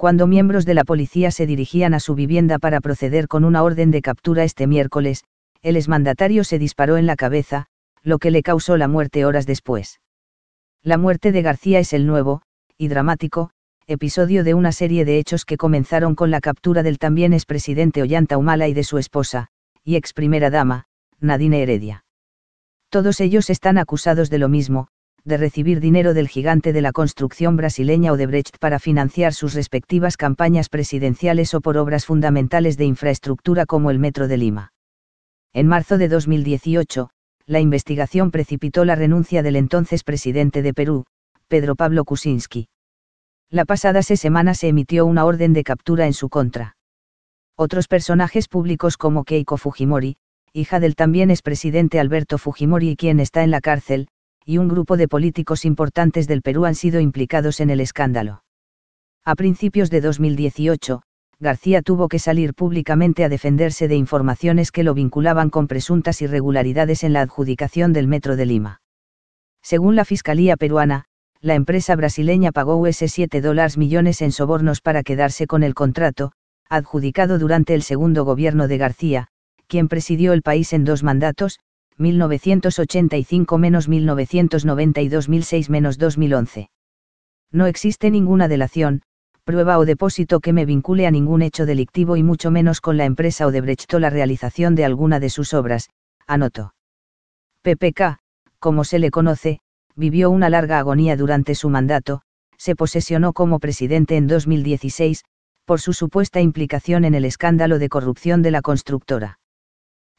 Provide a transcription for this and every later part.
cuando miembros de la policía se dirigían a su vivienda para proceder con una orden de captura este miércoles, el exmandatario se disparó en la cabeza, lo que le causó la muerte horas después. La muerte de García es el nuevo, y dramático, episodio de una serie de hechos que comenzaron con la captura del también expresidente Ollanta Humala y de su esposa, y ex primera dama, Nadine Heredia. Todos ellos están acusados de lo mismo, de recibir dinero del gigante de la construcción brasileña Odebrecht para financiar sus respectivas campañas presidenciales o por obras fundamentales de infraestructura como el Metro de Lima. En marzo de 2018, la investigación precipitó la renuncia del entonces presidente de Perú, Pedro Pablo Kuczynski. La pasada semana se emitió una orden de captura en su contra. Otros personajes públicos como Keiko Fujimori, hija del también expresidente Alberto Fujimori y quien está en la cárcel, y un grupo de políticos importantes del Perú han sido implicados en el escándalo. A principios de 2018, García tuvo que salir públicamente a defenderse de informaciones que lo vinculaban con presuntas irregularidades en la adjudicación del Metro de Lima. Según la Fiscalía peruana, la empresa brasileña pagó US$7 millones en sobornos para quedarse con el contrato, adjudicado durante el segundo gobierno de García, quien presidió el país en dos mandatos, 1985 1992 2006 2011 No existe ninguna delación, prueba o depósito que me vincule a ningún hecho delictivo y mucho menos con la empresa o de la realización de alguna de sus obras, anoto. PPK, como se le conoce, vivió una larga agonía durante su mandato, se posesionó como presidente en 2016, por su supuesta implicación en el escándalo de corrupción de la constructora.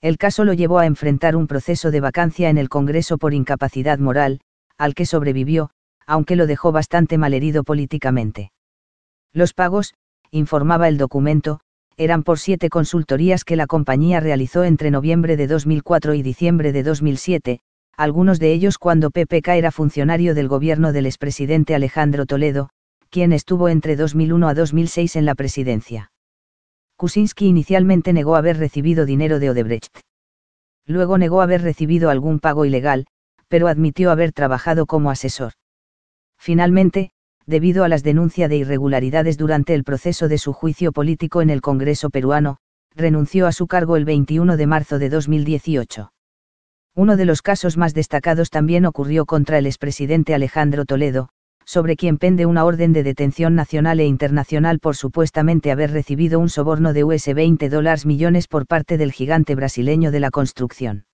El caso lo llevó a enfrentar un proceso de vacancia en el Congreso por incapacidad moral, al que sobrevivió, aunque lo dejó bastante malherido políticamente. Los pagos, informaba el documento, eran por siete consultorías que la compañía realizó entre noviembre de 2004 y diciembre de 2007, algunos de ellos cuando PPK era funcionario del gobierno del expresidente Alejandro Toledo, quien estuvo entre 2001 a 2006 en la presidencia. Kuczynski inicialmente negó haber recibido dinero de Odebrecht. Luego negó haber recibido algún pago ilegal, pero admitió haber trabajado como asesor. Finalmente, debido a las denuncias de irregularidades durante el proceso de su juicio político en el Congreso peruano, renunció a su cargo el 21 de marzo de 2018. Uno de los casos más destacados también ocurrió contra el expresidente Alejandro Toledo, sobre quien pende una orden de detención nacional e internacional por supuestamente haber recibido un soborno de US$20 millones por parte del gigante brasileño de la construcción.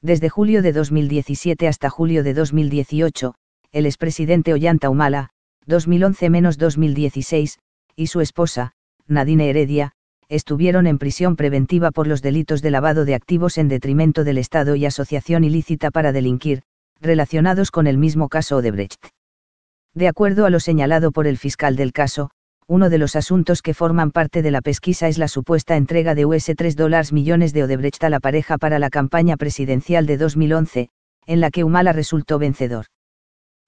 Desde julio de 2017 hasta julio de 2018, el expresidente Ollanta Humala, 2011-2016, y su esposa, Nadine Heredia, estuvieron en prisión preventiva por los delitos de lavado de activos en detrimento del Estado y asociación ilícita para delinquir, relacionados con el mismo caso Odebrecht. De acuerdo a lo señalado por el fiscal del caso, uno de los asuntos que forman parte de la pesquisa es la supuesta entrega de US millones de Odebrecht a la pareja para la campaña presidencial de 2011, en la que Humala resultó vencedor.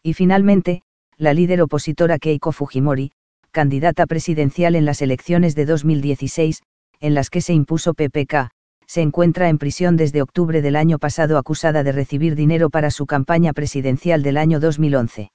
Y finalmente, la líder opositora Keiko Fujimori, candidata presidencial en las elecciones de 2016, en las que se impuso PPK, se encuentra en prisión desde octubre del año pasado acusada de recibir dinero para su campaña presidencial del año 2011.